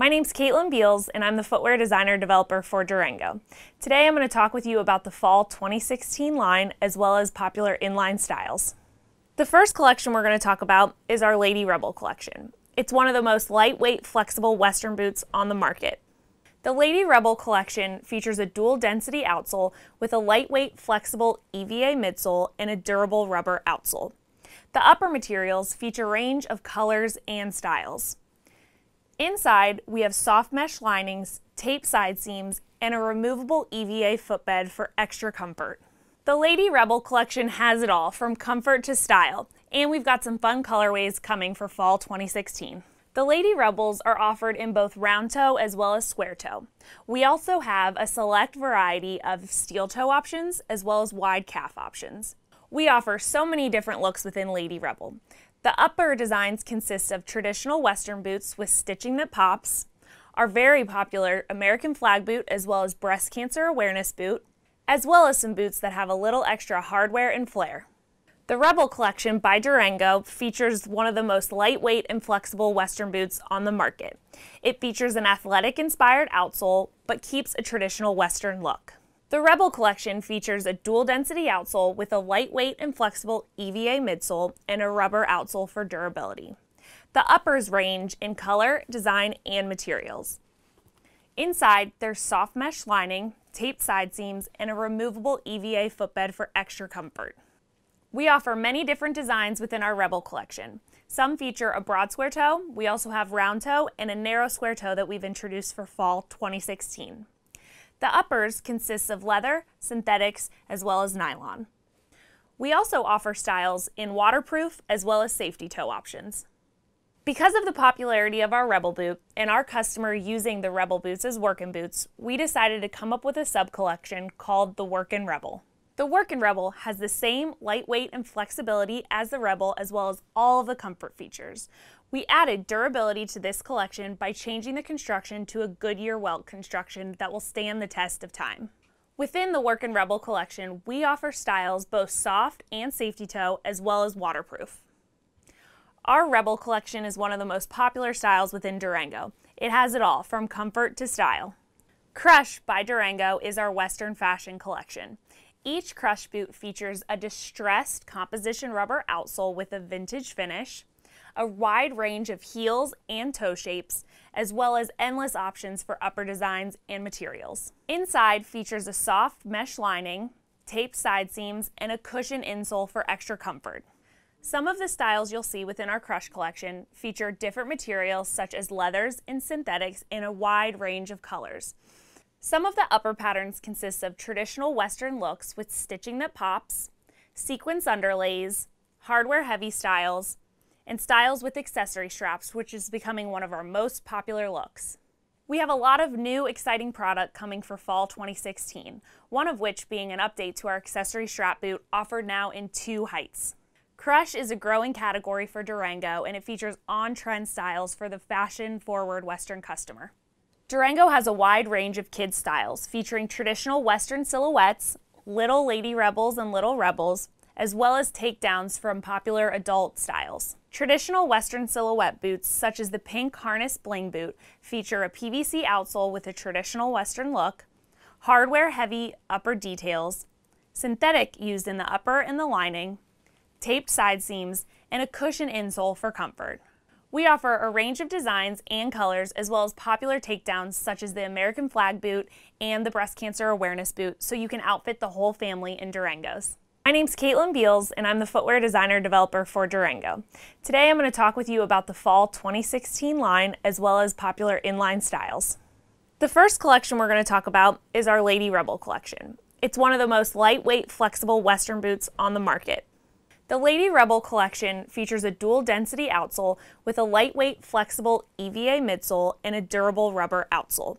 My name's Caitlin Beals, and I'm the footwear designer developer for Durango. Today I'm going to talk with you about the fall 2016 line as well as popular inline styles. The first collection we're going to talk about is our Lady Rebel collection. It's one of the most lightweight, flexible Western boots on the market. The Lady Rebel collection features a dual density outsole with a lightweight, flexible EVA midsole and a durable rubber outsole. The upper materials feature a range of colors and styles. Inside, we have soft mesh linings, tape side seams, and a removable EVA footbed for extra comfort. The Lady Rebel collection has it all, from comfort to style, and we've got some fun colorways coming for fall 2016. The Lady Rebels are offered in both round toe as well as square toe. We also have a select variety of steel toe options as well as wide calf options. We offer so many different looks within Lady Rebel. The upper designs consist of traditional Western boots with stitching that pops, our very popular American flag boot as well as breast cancer awareness boot, as well as some boots that have a little extra hardware and flair. The Rebel collection by Durango features one of the most lightweight and flexible Western boots on the market. It features an athletic inspired outsole, but keeps a traditional Western look. The Rebel collection features a dual density outsole with a lightweight and flexible EVA midsole and a rubber outsole for durability. The uppers range in color, design, and materials. Inside, there's soft mesh lining, taped side seams, and a removable EVA footbed for extra comfort. We offer many different designs within our Rebel collection. Some feature a broad square toe, we also have round toe, and a narrow square toe that we've introduced for fall 2016. The uppers consists of leather, synthetics, as well as nylon. We also offer styles in waterproof as well as safety toe options. Because of the popularity of our Rebel boot and our customer using the Rebel boots as workin' boots, we decided to come up with a sub-collection called the Workin' Rebel. The Workin' Rebel has the same lightweight and flexibility as the Rebel as well as all of the comfort features. We added durability to this collection by changing the construction to a Goodyear welt construction that will stand the test of time. Within the Workin' Rebel collection, we offer styles both soft and safety toe as well as waterproof. Our Rebel collection is one of the most popular styles within Durango. It has it all, from comfort to style. Crush by Durango is our Western fashion collection. Each crush boot features a distressed composition rubber outsole with a vintage finish, a wide range of heels and toe shapes, as well as endless options for upper designs and materials. Inside features a soft mesh lining, taped side seams, and a cushion insole for extra comfort. Some of the styles you'll see within our Crush collection feature different materials such as leathers and synthetics in a wide range of colors. Some of the upper patterns consist of traditional Western looks with stitching that pops, sequence underlays, hardware heavy styles, and styles with accessory straps, which is becoming one of our most popular looks. We have a lot of new exciting product coming for fall 2016, one of which being an update to our accessory strap boot offered now in two heights. Crush is a growing category for Durango and it features on-trend styles for the fashion-forward Western customer. Durango has a wide range of kids' styles, featuring traditional Western silhouettes, little lady rebels and little rebels, as well as takedowns from popular adult styles. Traditional Western silhouette boots, such as the pink harness bling boot, feature a PVC outsole with a traditional Western look, hardware heavy upper details, synthetic used in the upper and the lining, taped side seams, and a cushion insole for comfort. We offer a range of designs and colors, as well as popular takedowns such as the American flag boot and the breast cancer awareness boot, so you can outfit the whole family in Durangos. My name's Caitlin Beals, and I'm the footwear designer developer for Durango. Today I'm going to talk with you about the fall 2016 line, as well as popular inline styles. The first collection we're going to talk about is our Lady Rebel collection. It's one of the most lightweight, flexible Western boots on the market. The Lady Rebel collection features a dual density outsole with a lightweight, flexible EVA midsole and a durable rubber outsole.